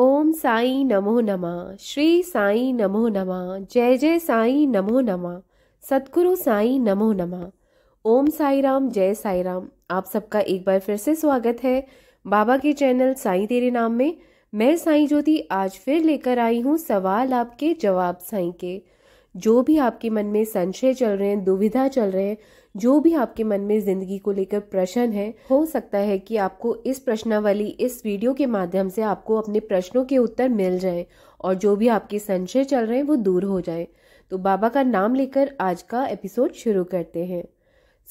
ओम साई नमो नमः श्री साई नमो नमः जय जय साई नमो नमः सतगुरु साई नमो नमः ओम साई राम जय साई राम आप सबका एक बार फिर से स्वागत है बाबा के चैनल साई तेरे नाम में मैं साई ज्योति आज फिर लेकर आई हूँ सवाल आपके जवाब साई के जो भी आपके मन में संशय चल रहे हैं दुविधा चल रहे हैं जो भी आपके मन में जिंदगी को लेकर प्रश्न है हो सकता है कि आपको इस प्रश्नावली इस वीडियो के माध्यम से आपको अपने प्रश्नों के उत्तर मिल जाए और जो भी आपके संशय चल रहे हैं वो दूर हो जाए तो बाबा का नाम लेकर आज का एपिसोड शुरू करते हैं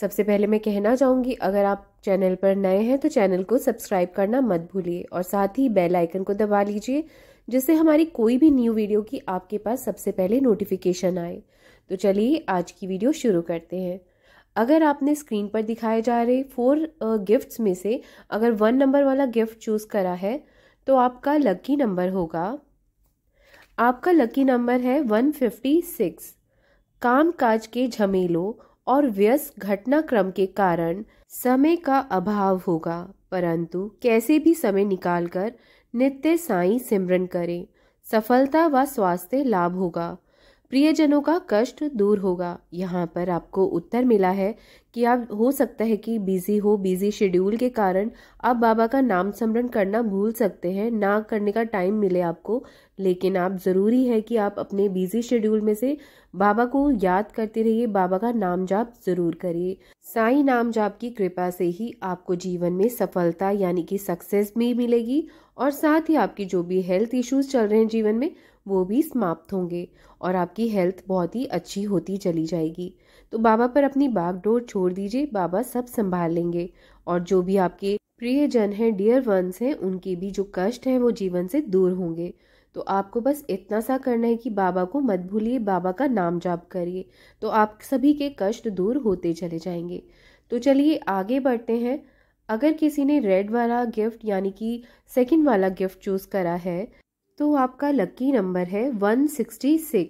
सबसे पहले मैं कहना चाहूँगी अगर आप चैनल पर नए हैं तो चैनल को सब्सक्राइब करना मत भूलिए और साथ ही बेल आइकन को दबा लीजिए जिससे हमारी कोई भी न्यू वीडियो की आपके पास सबसे पहले नोटिफिकेशन आए तो चलिए आज की वीडियो शुरू करते हैं अगर आपने स्क्रीन पर दिखाए जा रहे फोर गिफ्ट्स uh, में से अगर वन नंबर वाला गिफ्ट चूज़ करा है तो आपका लकी नंबर होगा आपका लकी नंबर है वन फिफ्टी सिक्स काम काज के झमेलों और व्यस्त घटनाक्रम के कारण समय का अभाव होगा परंतु कैसे भी समय निकालकर नित्य साई सिमरन करें सफलता व स्वास्थ्य लाभ होगा प्रियजनों का कष्ट दूर होगा यहाँ पर आपको उत्तर मिला है कि आप हो सकता है कि बिजी हो बिजी शेड्यूल के कारण आप बाबा का नाम स्मरण करना भूल सकते हैं ना करने का टाइम मिले आपको लेकिन आप ज़रूरी है कि आप अपने बिजी शेड्यूल में से बाबा को याद करते रहिए बाबा का नाम जाप ज़रूर करिए साई नाम जाप की कृपा से ही आपको जीवन में सफलता यानी कि सक्सेस भी मिलेगी और साथ ही आपकी जो भी हेल्थ इश्यूज चल रहे हैं जीवन में वो भी समाप्त होंगे और आपकी हेल्थ बहुत ही अच्छी होती चली जाएगी तो बाबा पर अपनी बागडोर छोड़ दीजिए बाबा सब संभाल लेंगे और जो भी आपके प्रियजन हैं डियर वंस हैं उनके भी जो कष्ट हैं वो जीवन से दूर होंगे तो आपको बस इतना सा करना है कि बाबा को मत भूलिए बाबा का नाम जाप करिए तो आप सभी के कष्ट दूर होते चले जाएंगे तो चलिए आगे बढ़ते हैं अगर किसी ने रेड वाला गिफ्ट यानी कि सेकंड वाला गिफ्ट चूज करा है तो आपका लकी नंबर है 166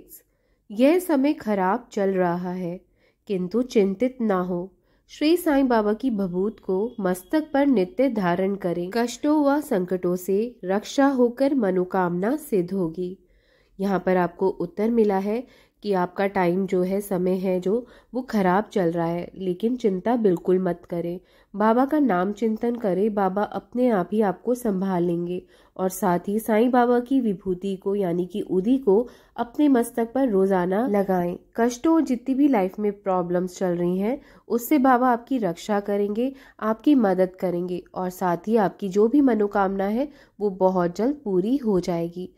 यह समय खराब चल रहा है किंतु चिंतित ना हो श्री साईं बाबा की भभूत को मस्तक पर नित्य धारण करें कष्टों व संकटों से रक्षा होकर मनोकामना सिद्ध होगी यहाँ पर आपको उत्तर मिला है कि आपका टाइम जो है समय है जो वो खराब चल रहा है लेकिन चिंता बिल्कुल मत करें बाबा का नाम चिंतन करें बाबा अपने आप ही आपको संभाल लेंगे और साथ ही साईं बाबा की विभूति को यानी कि उदी को अपने मस्तक पर रोजाना लगाएं कष्टों और जितनी भी लाइफ में प्रॉब्लम्स चल रही हैं उससे बाबा आपकी रक्षा करेंगे आपकी मदद करेंगे और साथ ही आपकी जो भी मनोकामना है वो बहुत जल्द पूरी हो जाएगी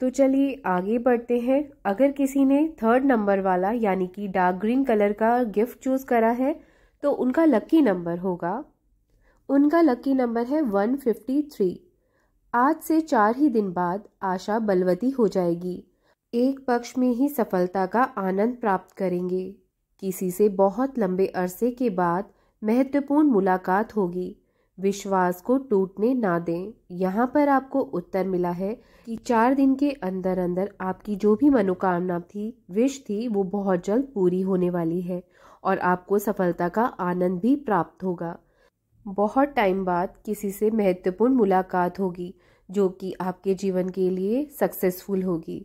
तो चलिए आगे बढ़ते हैं अगर किसी ने थर्ड नंबर वाला यानी कि डार्क ग्रीन कलर का गिफ्ट चूज़ करा है तो उनका लकी नंबर होगा उनका लकी नंबर है वन फिफ्टी थ्री आज से चार ही दिन बाद आशा बलवती हो जाएगी एक पक्ष में ही सफलता का आनंद प्राप्त करेंगे किसी से बहुत लंबे अरसे के बाद महत्वपूर्ण मुलाकात होगी विश्वास को टूटने ना दें यहाँ पर आपको उत्तर मिला है कि चार दिन के अंदर अंदर आपकी जो भी मनोकामना थी विश थी वो बहुत जल्द पूरी होने वाली है और आपको सफलता का आनंद भी प्राप्त होगा बहुत टाइम बाद किसी से महत्वपूर्ण मुलाकात होगी जो कि आपके जीवन के लिए सक्सेसफुल होगी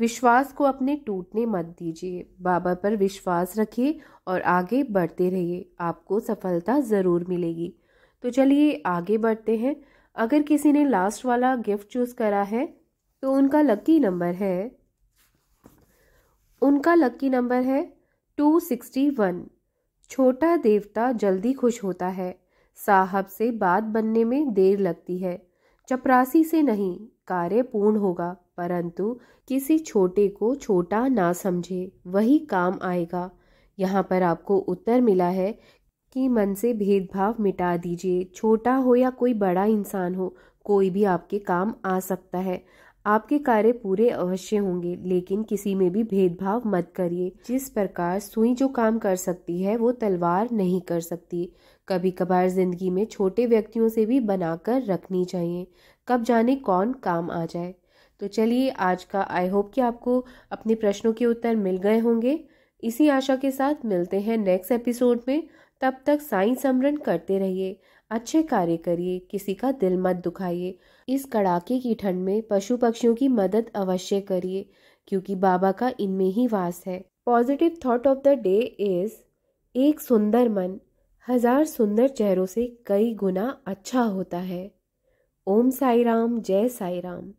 विश्वास को अपने टूटने मत दीजिए बाबा पर विश्वास रखिए और आगे बढ़ते रहिए आपको सफलता ज़रूर मिलेगी तो चलिए आगे बढ़ते हैं अगर किसी ने लास्ट वाला गिफ्ट चूज करा है तो उनका लकी नंबर है उनका लकी नंबर है टू सिक्सटी वन छोटा देवता जल्दी खुश होता है साहब से बात बनने में देर लगती है चपरासी से नहीं कार्य पूर्ण होगा परंतु किसी छोटे को छोटा ना समझे वही काम आएगा यहाँ पर आपको उत्तर मिला है कि मन से भेदभाव मिटा दीजिए छोटा हो या कोई बड़ा इंसान हो कोई भी आपके काम आ सकता है आपके कार्य पूरे अवश्य होंगे लेकिन किसी में भी भेदभाव मत करिए जिस प्रकार सुई जो काम कर सकती है वो तलवार नहीं कर सकती कभी कभार जिंदगी में छोटे व्यक्तियों से भी बनाकर रखनी चाहिए कब जाने कौन काम आ जाए तो चलिए आज का आई होप कि आपको अपने प्रश्नों के उत्तर मिल गए होंगे इसी आशा के साथ मिलते हैं नेक्स्ट एपिसोड में तब तक साई समरण करते रहिए अच्छे कार्य करिए किसी का दिल मत दुखाइए इस कड़ाके की ठंड में पशु पक्षियों की मदद अवश्य करिए क्योंकि बाबा का इनमें ही वास है positive thought of the day is एक सुंदर मन हजार सुंदर चेहरों से कई गुना अच्छा होता है ओम साई राम जय साई राम